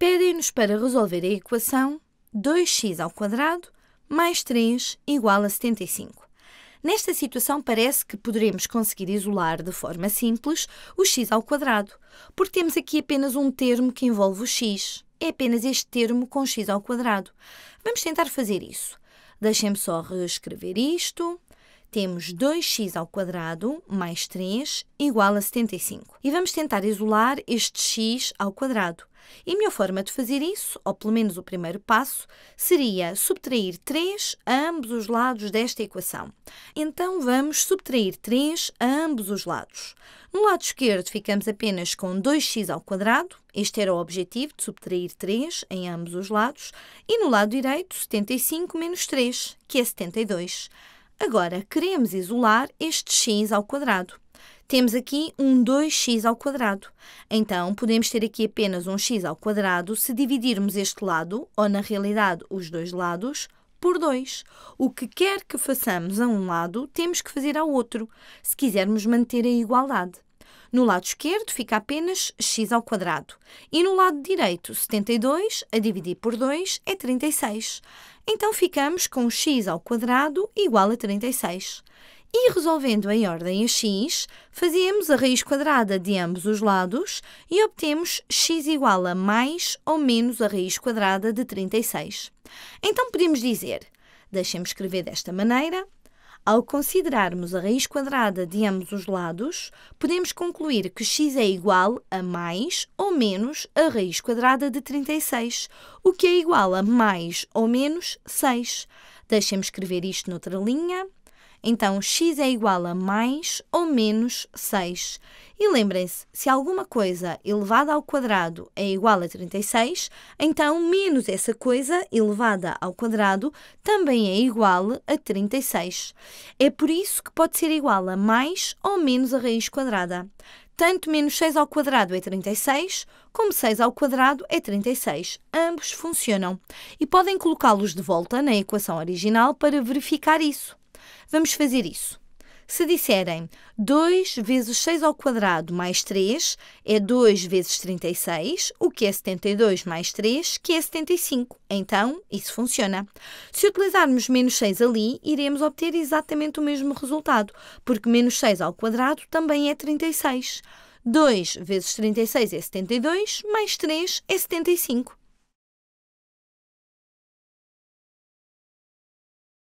pedem-nos para resolver a equação 2x ao quadrado mais 3 igual a 75. Nesta situação parece que poderemos conseguir isolar de forma simples o x ao quadrado, porque temos aqui apenas um termo que envolve o x. É apenas este termo com x ao quadrado. Vamos tentar fazer isso. Deixem-me só reescrever isto temos 2x ao quadrado mais 3 igual a 75. E vamos tentar isolar este x ao quadrado. E a minha forma de fazer isso, ou pelo menos o primeiro passo, seria subtrair 3 a ambos os lados desta equação. Então vamos subtrair 3 a ambos os lados. No lado esquerdo ficamos apenas com 2x ao quadrado, este era o objetivo de subtrair 3 em ambos os lados, e no lado direito 75 menos 3, que é 72. Agora, queremos isolar este x ao quadrado. Temos aqui um 2x ao quadrado. Então, podemos ter aqui apenas um x ao quadrado se dividirmos este lado, ou na realidade os dois lados, por 2. O que quer que façamos a um lado, temos que fazer ao outro, se quisermos manter a igualdade. No lado esquerdo fica apenas x ao quadrado. E no lado direito, 72 a dividir por 2 é 36. Então ficamos com x ao quadrado igual a 36. E resolvendo em ordem a x, fazemos a raiz quadrada de ambos os lados e obtemos x igual a mais ou menos a raiz quadrada de 36. Então podemos dizer, deixemos escrever desta maneira, ao considerarmos a raiz quadrada de ambos os lados, podemos concluir que x é igual a mais ou menos a raiz quadrada de 36, o que é igual a mais ou menos 6. Deixem-me escrever isto noutra linha. Então, x é igual a mais ou menos 6. E lembrem-se, se alguma coisa elevada ao quadrado é igual a 36, então menos essa coisa elevada ao quadrado também é igual a 36. É por isso que pode ser igual a mais ou menos a raiz quadrada. Tanto menos 6 ao quadrado é 36, como 6 ao quadrado é 36. Ambos funcionam. E podem colocá-los de volta na equação original para verificar isso. Vamos fazer isso. Se disserem 2 vezes 6 ao quadrado mais 3 é 2 vezes 36, o que é 72 mais 3, que é 75. Então, isso funciona. Se utilizarmos menos 6 ali, iremos obter exatamente o mesmo resultado, porque menos 6 ao quadrado também é 36. 2 vezes 36 é 72, mais 3 é 75.